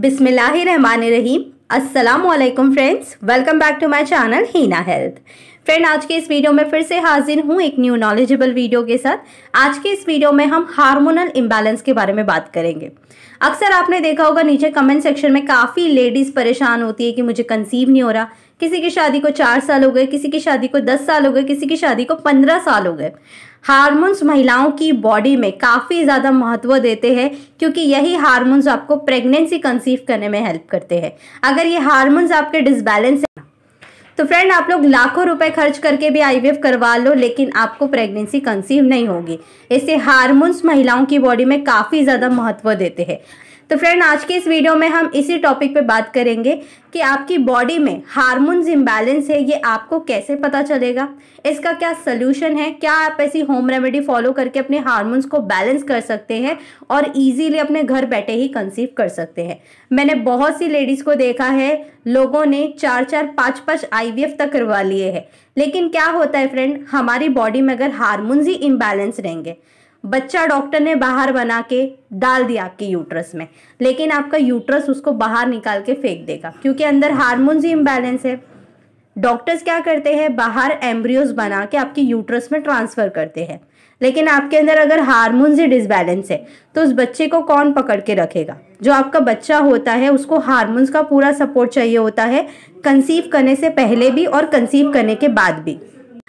बिसमिल्लाम रहीम असलम friends welcome back to my channel Heena health friend आज के इस वीडियो में फिर से हाजिर हूँ एक न्यू नॉलेजेबल वीडियो के साथ आज के इस वीडियो में हम हार्मोनल इम्बैलेंस के बारे में बात करेंगे अक्सर आपने देखा होगा नीचे कमेंट सेक्शन में काफ़ी लेडीज़ परेशान होती है कि मुझे कंसीव नहीं हो रहा किसी की शादी को चार साल हो गए किसी की शादी को दस साल हो गए किसी की शादी को पंद्रह साल हो गए हार्मोन्स महिलाओं की बॉडी में काफ़ी ज़्यादा महत्व देते हैं क्योंकि यही हार्मोन्स आपको प्रेगनेंसी कंसीव करने में हेल्प करते हैं अगर ये हार्मोन्स आपके डिसबैलेंस तो फ्रेंड आप लोग लाखों रुपए खर्च करके भी आईवीएफ करवा लो लेकिन आपको प्रेगनेंसी कंसीव नहीं होगी इससे हार्मोन्स महिलाओं की बॉडी में काफ़ी ज़्यादा महत्व देते हैं तो फ्रेंड आज के इस वीडियो में हम इसी टॉपिक पे बात करेंगे कि आपकी बॉडी में हार्मोन्स इम्बैलेंस है ये आपको कैसे पता चलेगा इसका क्या सोल्यूशन है क्या आप ऐसी होम रेमेडी फॉलो करके अपने हार्मोन्स को बैलेंस कर सकते हैं और इजीली अपने घर बैठे ही कंसीव कर सकते हैं मैंने बहुत सी लेडीज़ को देखा है लोगों ने चार चार पाँच पाँच आई तक करवा लिए हैं लेकिन क्या होता है फ्रेंड हमारी बॉडी में अगर हारमोन्स ही इम्बैलेंस रहेंगे बच्चा डॉक्टर ने बाहर बना के डाल दिया आपके यूट्रस में लेकिन आपका यूट्रस उसको बाहर निकाल के फेंक देगा क्योंकि अंदर हारमोन ही इम्बैलेंस है डॉक्टर्स क्या करते हैं बाहर एम्ब्रियोज बना के आपके यूट्रस में ट्रांसफ़र करते हैं लेकिन आपके अंदर अगर हार्मोन्स ही डिसबैलेंस है तो उस बच्चे को कौन पकड़ के रखेगा जो आपका बच्चा होता है उसको हार्मोन्स का पूरा सपोर्ट चाहिए होता है कंसीव करने से पहले भी और कंसीव करने के बाद भी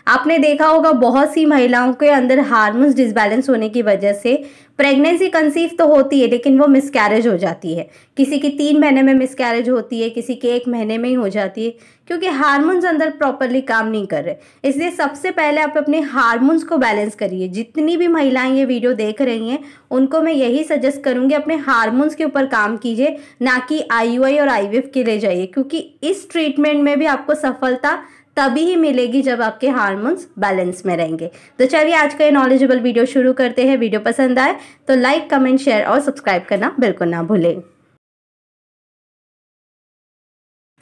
आपने देखा होगा बहुत सी महिलाओं के अंदर हार्मोन्स डिसबैलेंस होने की वजह से प्रेगनेंसी कंसीव तो होती है लेकिन वो मिसकैरेज हो जाती है किसी की तीन महीने में मिसकैरेज होती है किसी के एक महीने में ही हो जाती है क्योंकि हार्मोन्स अंदर प्रॉपरली काम नहीं कर रहे इसलिए सबसे पहले आप अपने हार्मोन्स को बैलेंस करिए जितनी भी महिलाएं ये वीडियो देख रही हैं उनको मैं यही सजेस्ट करूंगी अपने हार्मोन्स के ऊपर काम कीजिए ना कि आई और आई के लिए जाइए क्योंकि इस ट्रीटमेंट में भी आपको सफलता तभी ही मिलेगी जब आपके हार्मोन्स बैलेंस में रहेंगे तो चलिए आज का ये नॉलेजेबल वीडियो शुरू करते हैं वीडियो पसंद आए तो लाइक कमेंट शेयर और सब्सक्राइब करना बिल्कुल ना भूलें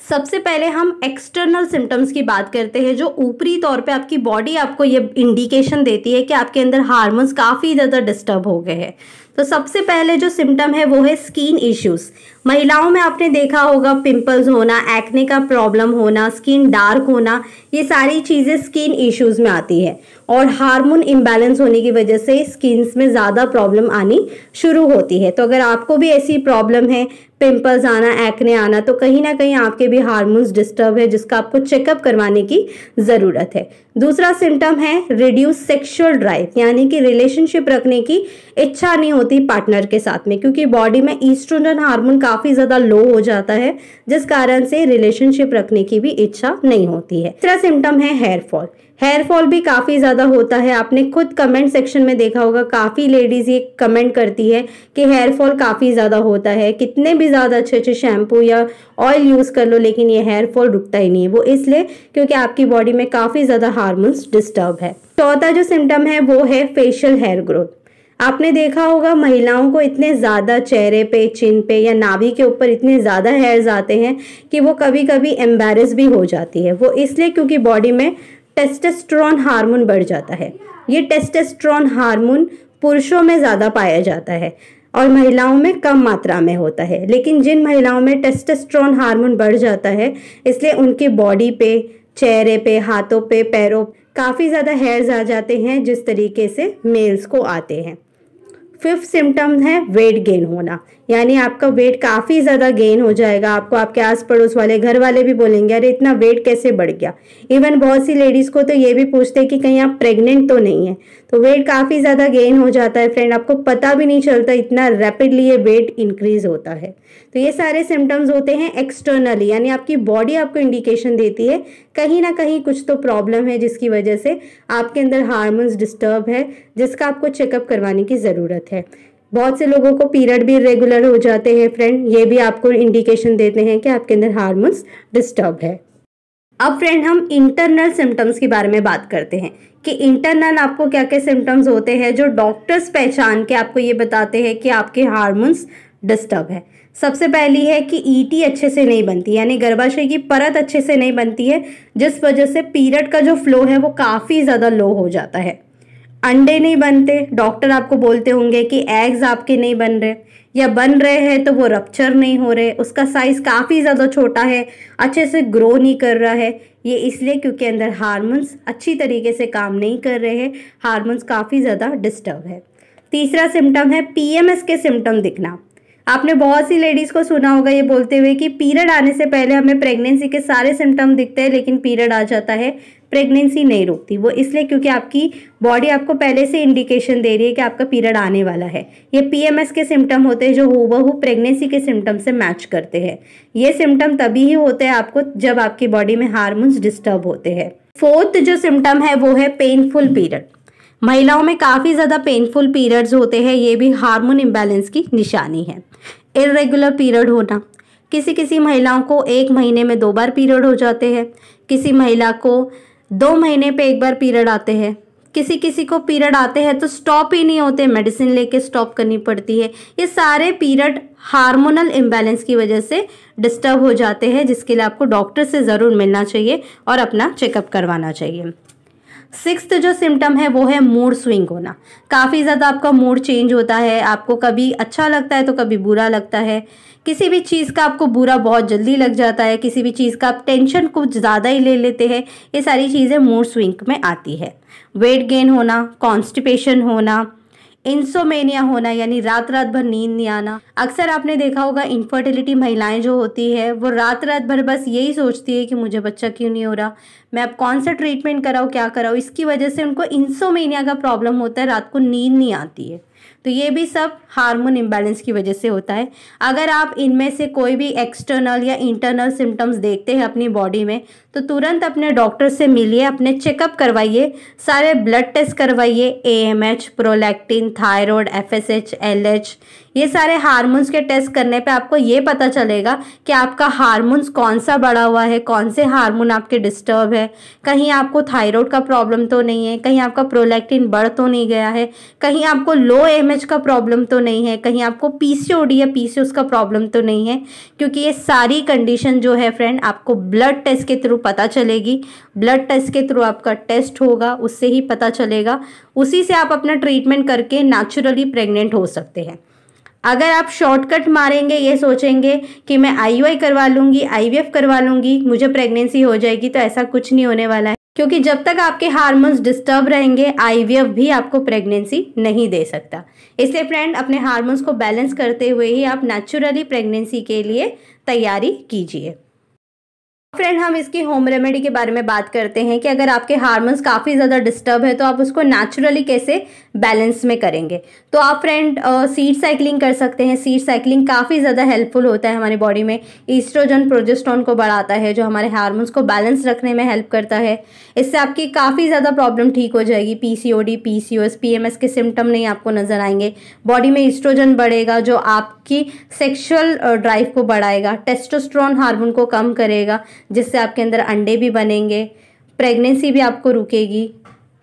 सबसे पहले हम एक्सटर्नल सिम्टम्स की बात करते हैं जो ऊपरी तौर पे आपकी बॉडी आपको ये इंडिकेशन देती है कि आपके अंदर हार्मोन्स काफ़ी ज़्यादा डिस्टर्ब हो गए हैं तो सबसे पहले जो सिम्टम है वो है स्किन इश्यूज महिलाओं में आपने देखा होगा पिंपल्स होना एक्ने का प्रॉब्लम होना स्किन डार्क होना ये सारी चीज़ें स्किन इश्यूज में आती है और हार्मोन इम्बैलेंस होने की वजह से स्किन में ज़्यादा प्रॉब्लम आनी शुरू होती है तो अगर आपको भी ऐसी प्रॉब्लम है पिंपल्स आना एक्ने आना तो कहीं ना कहीं आपके भी हार्मोन्स डिस्टर्ब है जिसका आपको चेकअप करवाने की ज़रूरत है दूसरा सिम्टम है रिड्यूस सेक्शुअल ड्राइव यानी कि रिलेशनशिप रखने की इच्छा नहीं होती होती है पार्टनर के साथ में क्योंकि बॉडी में ईस्ट्रोजन हार्मोन काफी ज्यादा लो हो जाता है जिस कारण से रिलेशनशिप रखने की भी इच्छा नहीं होती है तीसरा सिम्टम है हेयर फॉल हेयर फॉल भी काफ़ी ज़्यादा होता है आपने खुद कमेंट सेक्शन में देखा होगा काफ़ी लेडीज़ ये कमेंट करती है कि हेयर फॉल काफ़ी ज़्यादा होता है कितने भी ज़्यादा अच्छे अच्छे शैम्पू या ऑयल यूज़ कर लो लेकिन ये हेयर फॉल रुकता ही नहीं है वो इसलिए क्योंकि आपकी बॉडी में काफ़ी ज़्यादा हार्मोन्स डिस्टर्ब है चौथा जो सिम्टम है वो है फेशियल हेयर ग्रोथ आपने देखा होगा महिलाओं को इतने ज़्यादा चेहरे पे चिन पे या नाभि के ऊपर इतने ज़्यादा हेयर्स आते हैं कि वो कभी कभी एम्बेरस भी हो जाती है वो इसलिए क्योंकि बॉडी में टेस्टेस्ट्रॉन हार्मोन बढ़ जाता है ये टेस्टेस्ट्रॉन हार्मोन पुरुषों में ज़्यादा पाया जाता है और महिलाओं में कम मात्रा में होता है लेकिन जिन महिलाओं में टेस्टेस्ट्रॉन हार्मोन बढ़ जाता है इसलिए उनकी बॉडी पे चेहरे पे हाथों पे पैरों काफ़ी ज़्यादा हेयर्स आ जाते हैं जिस तरीके से मेल्स को आते हैं फिफ्थ सिम्टम है वेट गेन होना यानी आपका वेट काफ़ी ज़्यादा गेन हो जाएगा आपको आपके आस पड़ोस वाले घर वाले भी बोलेंगे अरे इतना वेट कैसे बढ़ गया इवन बहुत सी लेडीज़ को तो ये भी पूछते हैं कि कहीं आप प्रेग्नेंट तो नहीं है तो वेट काफ़ी ज़्यादा गेन हो जाता है फ्रेंड आपको पता भी नहीं चलता इतना रैपिडली ये वेट इंक्रीज होता है तो ये सारे सिम्टम्स होते हैं एक्सटर्नली यानी आपकी बॉडी आपको इंडिकेशन देती है कहीं ना कहीं कुछ तो प्रॉब्लम है जिसकी वजह से आपके अंदर हार्मोन्स डिस्टर्ब है जिसका आपको चेकअप करवाने की ज़रूरत है बहुत से लोगों को पीरियड भी रेगुलर हो जाते हैं फ्रेंड ये भी आपको इंडिकेशन देते हैं कि आपके अंदर हार्मोन्स डिस्टर्ब है अब फ्रेंड हम इंटरनल सिम्टम्स के बारे में बात करते हैं कि इंटरनल आपको क्या क्या सिम्टम्स होते हैं जो डॉक्टर्स पहचान के आपको ये बताते हैं कि आपके हार्मोन्स डिस्टर्ब है सबसे पहली है कि ईटी e अच्छे से नहीं बनती यानी गर्भाशय की परत अच्छे से नहीं बनती है जिस वजह से पीरियड का जो फ्लो है वो काफ़ी ज़्यादा लो हो जाता है अंडे नहीं बनते डॉक्टर आपको बोलते होंगे कि एग्स आपके नहीं बन रहे या बन रहे हैं तो वो रप्चर नहीं हो रहे उसका साइज़ काफ़ी ज़्यादा छोटा है अच्छे से ग्रो नहीं कर रहा है ये इसलिए क्योंकि अंदर हार्मोन्स अच्छी तरीके से काम नहीं कर रहे हैं हार्मोन्स काफ़ी ज़्यादा डिस्टर्ब है तीसरा सिम्टम है पीएमएस के सिम्टम दिखना आपने बहुत सी लेडीज़ को सुना होगा ये बोलते हुए कि पीरियड आने से पहले हमें प्रेगनेंसी के सारे सिम्टम दिखते हैं लेकिन पीरियड आ जाता है प्रेगनेंसी नहीं रोकती वो इसलिए क्योंकि आपकी बॉडी आपको पहले से इंडिकेशन दे रही है कि आपका पीरियड आने वाला है ये पीएमएस के सिम्टम होते हैं जो हु प्रेगनेंसी के सिम्टम से मैच करते हैं ये सिम्टम तभी ही होते हैं आपको जब आपकी बॉडी में हारमोन्स डिस्टर्ब होते हैं फोर्थ जो सिम्टम है वो है पेनफुल पीरियड महिलाओं में काफ़ी ज़्यादा पेनफुल पीरियड्स होते हैं ये भी हार्मोन इम्बेलेंस की निशानी है इरेगुलर पीरियड होना किसी किसी महिलाओं को एक महीने में दो बार पीरियड हो जाते हैं किसी महिला को दो महीने पे एक बार पीरियड आते हैं किसी किसी को पीरियड आते हैं तो स्टॉप ही नहीं होते मेडिसिन लेके स्टॉप करनी पड़ती है ये सारे पीरियड हार्मोनल इम्बैलेंस की वजह से डिस्टर्ब हो जाते हैं जिसके लिए आपको डॉक्टर से ज़रूर मिलना चाहिए और अपना चेकअप करवाना चाहिए सिक्स्थ जो सिम्टम है वो है मूड स्विंग होना काफ़ी ज़्यादा आपका मूड चेंज होता है आपको कभी अच्छा लगता है तो कभी बुरा लगता है किसी भी चीज़ का आपको बुरा बहुत जल्दी लग जाता है किसी भी चीज़ का आप टेंशन कुछ ज़्यादा ही ले लेते हैं ये सारी चीज़ें मूड स्विंग में आती है वेट गेन होना कॉन्स्टिपेशन होना इंसोमेनिया होना यानी रात रात भर नींद नहीं आना अक्सर आपने देखा होगा इन्फर्टिलिटी महिलाएं जो होती है वो रात रात भर बस यही सोचती है कि मुझे बच्चा क्यों नहीं हो रहा मैं अब कौन सा ट्रीटमेंट कराऊँ क्या कराऊँ इसकी वजह से उनको इंसोमेनिया का प्रॉब्लम होता है रात को नींद नहीं आती है तो ये भी सब हार्मोन इम्बैलेंस की वजह से होता है अगर आप इनमें से कोई भी एक्सटर्नल या इंटरनल सिम्टम्स देखते हैं अपनी बॉडी में तो तुरंत अपने डॉक्टर से मिलिए अपने चेकअप करवाइए सारे ब्लड टेस्ट करवाइए A M H prolactin thyroid F S H L H ये सारे हारमोन्स के टेस्ट करने पे आपको ये पता चलेगा कि आपका हारमोन्स कौन सा बढ़ा हुआ है कौन से हारमोन आपके डिस्टर्ब है कहीं आपको थायरॉयड का प्रॉब्लम तो नहीं है कहीं आपका प्रोलैक्टिन बढ़ तो नहीं गया है कहीं आपको लो एम का प्रॉब्लम तो नहीं है कहीं आपको पी या पी का प्रॉब्लम तो नहीं है क्योंकि ये सारी कंडीशन जो है फ्रेंड आपको ब्लड टेस्ट के थ्रू पता चलेगी ब्लड टेस्ट के थ्रू आपका टेस्ट होगा उससे ही पता चलेगा उसी से आप अपना ट्रीटमेंट करके नेचुरली प्रेग्नेंट हो सकते हैं अगर आप शॉर्टकट मारेंगे ये सोचेंगे कि मैं आई करवा लूँगी आईवीएफ करवा लूँगी मुझे प्रेगनेंसी हो जाएगी तो ऐसा कुछ नहीं होने वाला है क्योंकि जब तक आपके हार्मोन्स डिस्टर्ब रहेंगे आईवीएफ भी आपको प्रेगनेंसी नहीं दे सकता इसलिए फ्रेंड अपने हार्मोन्स को बैलेंस करते हुए ही आप नेचुरली प्रेगनेंसी के लिए तैयारी कीजिए फ्रेंड हम इसकी होम रेमेडी के बारे में बात करते हैं कि अगर आपके हार्मोन्स काफ़ी ज़्यादा डिस्टर्ब है तो आप उसको नेचुरली कैसे बैलेंस में करेंगे तो आप फ्रेंड सीड साइकिलिंग कर सकते हैं सीड साइकिलिंग काफ़ी ज़्यादा हेल्पफुल होता है हमारी बॉडी में ईस्ट्रोजन प्रोजेस्ट्रॉन को बढ़ाता है जो हमारे हार्मोन्स को बैलेंस रखने में हेल्प करता है इससे आपकी काफ़ी ज़्यादा प्रॉब्लम ठीक हो जाएगी P C O D P C O S P M S के सिम्टम नहीं आपको नज़र आएंगे बॉडी में ईस्ट्रोजन बढ़ेगा जो आपकी सेक्शुअल ड्राइव को बढ़ाएगा टेस्टोस्ट्रॉन हार्मोन को कम करेगा जिससे आपके अंदर अंडे भी बनेंगे प्रेगनेंसी भी आपको रुकेगी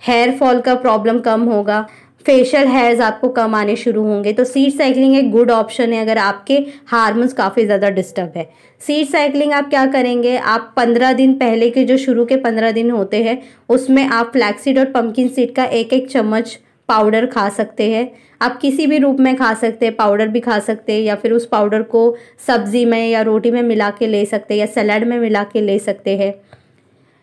हेयर फॉल का प्रॉब्लम कम होगा फेशियल हेयर्स आपको कम आने शुरू होंगे तो सीड साइकिलिंग एक गुड ऑप्शन है अगर आपके हार्मोन्स काफ़ी ज़्यादा डिस्टर्ब है सीड साइकिलिंग आप क्या करेंगे आप पंद्रह दिन पहले के जो शुरू के पंद्रह दिन होते हैं उसमें आप फ्लैक्सीड और पम्पकिन सीड का एक एक चम्मच पाउडर खा सकते हैं आप किसी भी रूप में खा सकते हैं पाउडर भी खा सकते हैं या फिर उस पाउडर को सब्ज़ी में या रोटी में मिला के ले सकते हैं या सलाद में मिला के ले सकते हैं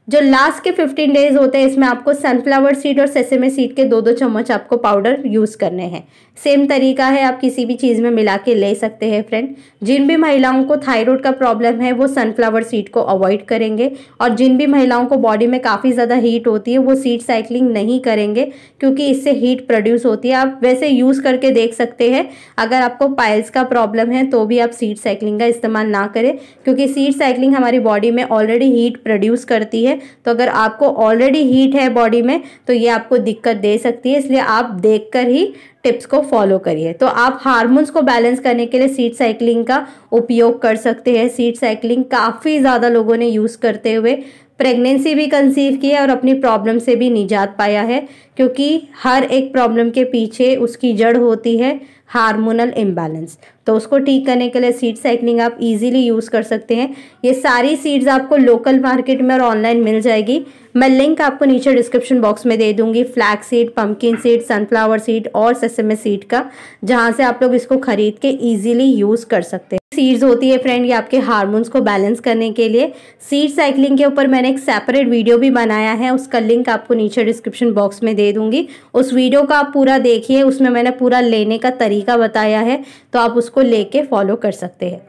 जो लास्ट के 15 डेज होते हैं इसमें आपको सनफ्लावर सीड और सेसेमे सीड के दो दो चम्मच आपको पाउडर यूज़ करने हैं सेम तरीका है आप किसी भी चीज़ में मिला के ले सकते हैं फ्रेंड जिन भी महिलाओं को थायराइड का प्रॉब्लम है वो सनफ्लावर सीड को अवॉइड करेंगे और जिन भी महिलाओं को बॉडी में काफ़ी ज़्यादा हीट होती है वो सीड साइकिलिंग नहीं करेंगे क्योंकि इससे हीट प्रोड्यूस होती है आप वैसे यूज़ करके देख सकते हैं अगर आपको पाइल्स का प्रॉब्लम है तो भी आप सीड साइकिलिंग का इस्तेमाल ना करें क्योंकि सीड साइकिलिंग हमारी बॉडी में ऑलरेडी हीट प्रोड्यूस करती है है तो अगर आपको ऑलरेडी हीट है बॉडी में तो ये आपको दिक्कत दे सकती है इसलिए आप देखकर ही टिप्स को फॉलो करिए तो आप हार्मोन्स को बैलेंस करने के लिए सीट साइकिलिंग का उपयोग कर सकते हैं सीट साइकिलिंग काफ़ी ज़्यादा लोगों ने यूज़ करते हुए प्रेगनेंसी भी कंसीव की है और अपनी प्रॉब्लम से भी निजात पाया है क्योंकि हर एक प्रॉब्लम के पीछे उसकी जड़ होती है हार्मोनल इम्बैलेंस तो उसको ठीक करने के लिए सीड साइकिलिंग आप इजीली यूज़ कर सकते हैं ये सारी सीड्स आपको लोकल मार्केट में और ऑनलाइन मिल जाएगी मैं लिंक आपको नीचे डिस्क्रिप्शन बॉक्स में दे दूंगी flax seed pumpkin seed sunflower seed और सेसमे सीड का जहाँ से आप लोग इसको खरीद के ईजिली यूज़ कर सकते हैं सीड्स होती है फ्रेंड ये आपके हार्मोन्स को बैलेंस करने के लिए सीड साइकिलिंग के ऊपर मैंने एक सेपरेट वीडियो भी बनाया है उसका लिंक आपको नीचे डिस्क्रिप्शन बॉक्स में दे दे दूंगी उस वीडियो का आप पूरा देखिए उसमें मैंने पूरा लेने का तरीका बताया है तो आप उसको लेके फॉलो कर सकते हैं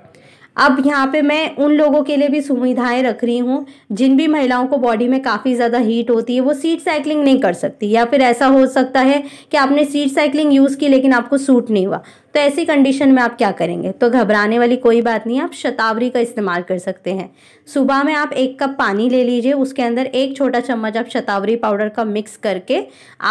अब यहाँ पे मैं उन लोगों के लिए भी सुविधाएं रख रही हूँ जिन भी महिलाओं को बॉडी में काफ़ी ज़्यादा हीट होती है वो सीट साइकिलिंग नहीं कर सकती या फिर ऐसा हो सकता है कि आपने सीट साइकिलिंग यूज़ की लेकिन आपको सूट नहीं हुआ तो ऐसी कंडीशन में आप क्या करेंगे तो घबराने वाली कोई बात नहीं आप शतावरी का इस्तेमाल कर सकते हैं सुबह में आप एक कप पानी ले लीजिए उसके अंदर एक छोटा चम्मच आप शतावरी पाउडर का मिक्स करके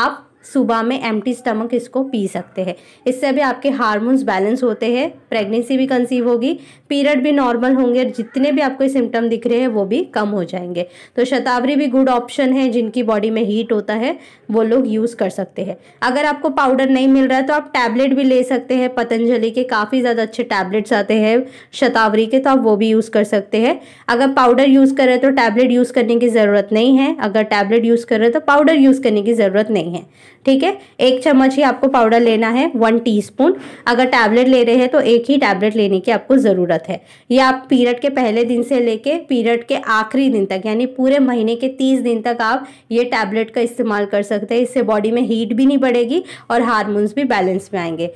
आप सुबह में एम्प्टी स्टमक इसको पी सकते हैं इससे भी आपके हार्मोन्स बैलेंस होते हैं प्रेगनेंसी भी कंसीव होगी पीरियड भी नॉर्मल होंगे और जितने भी आपको सिम्टम दिख रहे हैं वो भी कम हो जाएंगे तो शतावरी भी गुड ऑप्शन है जिनकी बॉडी में हीट होता है वो लोग यूज़ कर सकते हैं अगर आपको पाउडर नहीं मिल रहा है तो आप टैबलेट भी ले सकते हैं पतंजलि के काफ़ी ज़्यादा अच्छे टैबलेट्स आते हैं शतावरी के तो आप वो भी यूज़ कर सकते हैं अगर पाउडर यूज़ कर रहे तो टैबलेट यूज़ करने की ज़रूरत नहीं है अगर टैबलेट यूज़ कर रहे तो पाउडर यूज़ करने की ज़रूरत नहीं है ठीक है एक चम्मच ही आपको पाउडर लेना है वन टीस्पून अगर टैबलेट ले रहे हैं तो एक ही टैबलेट लेने की आपको ज़रूरत है ये आप पीरियड के पहले दिन से लेके पीरियड के आखिरी दिन तक यानी पूरे महीने के तीस दिन तक आप ये टैबलेट का इस्तेमाल कर सकते हैं इससे बॉडी में हीट भी नहीं बढ़ेगी और हारमोन्स भी बैलेंस में आएंगे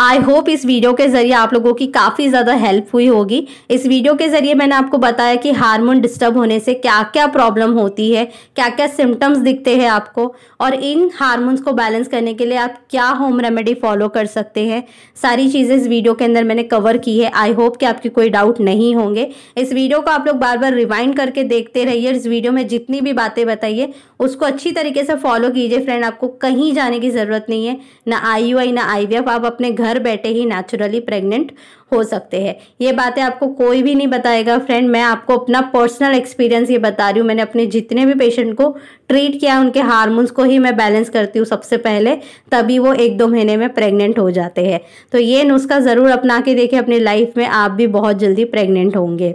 आई होप इस वीडियो के ज़रिए आप लोगों की काफ़ी ज़्यादा हेल्प हुई होगी इस वीडियो के ज़रिए मैंने आपको बताया कि हार्मोन डिस्टर्ब होने से क्या क्या प्रॉब्लम होती है क्या क्या सिम्टम्स दिखते हैं आपको और इन हार्मोन्स को बैलेंस करने के लिए आप क्या होम रेमेडी फॉलो कर सकते हैं सारी चीज़ें इस वीडियो के अंदर मैंने कवर की है आई होप कि आपके कोई डाउट नहीं होंगे इस वीडियो को आप लोग बार बार रिवाइंड करके देखते रहिए इस वीडियो में जितनी भी बातें बताइए उसको अच्छी तरीके से फॉलो कीजिए फ्रेंड आपको कहीं जाने की ज़रूरत नहीं है ना आई ना आई आप अपने घर घर बैठे ही नेचुरली प्रेग्नेंट हो सकते हैं ये बातें आपको कोई भी नहीं बताएगा फ्रेंड मैं आपको अपना पर्सनल एक्सपीरियंस ये बता रही हूँ मैंने अपने जितने भी पेशेंट को ट्रीट किया उनके हार्मोन्स को ही मैं बैलेंस करती हूँ सबसे पहले तभी वो एक दो महीने में प्रेग्नेंट हो जाते हैं तो ये नुस्खा ज़रूर अपना के देखें अपनी लाइफ में आप भी बहुत जल्दी प्रेग्नेंट होंगे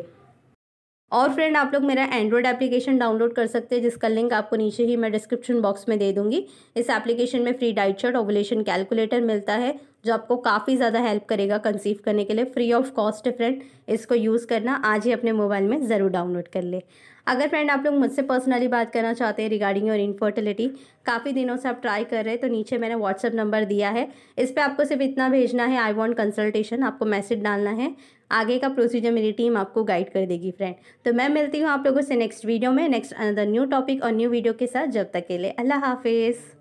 और फ्रेंड आप लोग मेरा एंड्रॉयड एप्लीकेशन डाउनलोड कर सकते हैं जिसका लिंक आपको नीचे ही मैं डिस्क्रिप्शन बॉक्स में दे दूंगी इस एप्लीकेशन में free diet chart ovulation calculator मिलता है जो आपको काफ़ी ज़्यादा हेल्प करेगा कंसीव करने के लिए फ्री ऑफ कॉस्ट है फ्रेंड इसको यूज़ करना आज ही अपने मोबाइल में ज़रूर डाउनलोड कर ले अगर फ्रेंड आप लोग मुझसे पर्सनली बात करना चाहते हैं रिगार्डिंग योर इनफर्टिलिटी काफ़ी दिनों से आप ट्राई कर रहे हैं तो नीचे मैंने व्हाट्सअप नंबर दिया है इस पर आपको सिर्फ इतना भेजना है आई वॉन्ट कंसल्टेशन आपको मैसेज डालना है आगे का प्रोसीजर मेरी टीम आपको गाइड कर देगी फ्रेंड तो मैं मिलती हूँ आप लोगों से नेक्स्ट वीडियो में नेक्स्ट अनदर न्यू टॉपिक और न्यू वीडियो के साथ जब तक के लिए अल्लाह हाफिज़